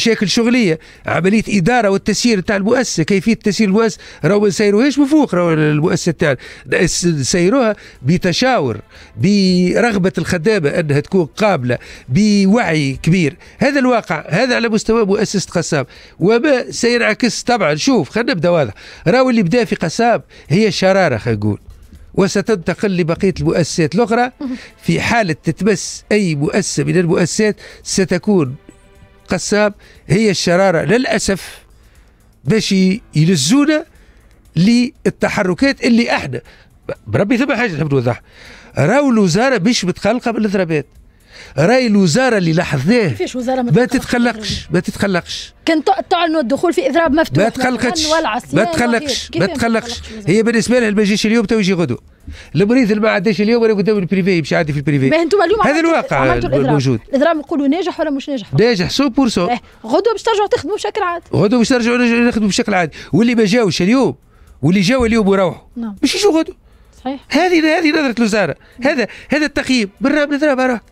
مشاكل شغليه عمليه اداره والتسيير تاع المؤسسه كيفيه تسيير المؤسسه راهو ما نسيروهاش من فوق راهو المؤسسه تاعنا نسيروها بتشاور برغبه الخدامه انها تكون قابله بوعي كبير هذا الواقع هذا على مستوى مؤسسه قسام وما سينعكس طبعا شوف خلينا نبدا واضح راهو اللي بدا في قسام هي شراره خلينا نقول وستنتقل لبقية المؤسسات الأخرى في حالة تتمس أي مؤسسة من المؤسسات ستكون قسام هي الشرارة للأسف باش يلزونا للتحركات اللي احنا بربي ثم حاجه نحب نوضحها راهو الوزاره مش متقلقه بالاضرابات راي الوزاره اللي لاحظناه كيفاش وزاره ما تتقلقش ما تتقلقش كان تعلنوا الدخول في اضراب مفتوح ما تقلقش ما تقلقش ما تقلقش هي بالنسبه لها المجيش اليوم تو يجي غدو البريد اللي ما عداش اليوم انا قدام البريفي يمشي عادي في البريفي ما انتم اليوم هذا الواقع الموجود الاضرام نقولوا ناجح ولا مش ناجح ناجح 100% إيه. غدوه باش ترجعوا تخدموا بشكل عادي غدوه باش ترجعوا نخدموا بشكل عادي واللي ما جاوش اليوم واللي جاوا اليوم وروحوا نعم باش يجوا غدوه صحيح هذه هذه نظره الوزاره نعم. هذا هذا التقييم بالرغم نظره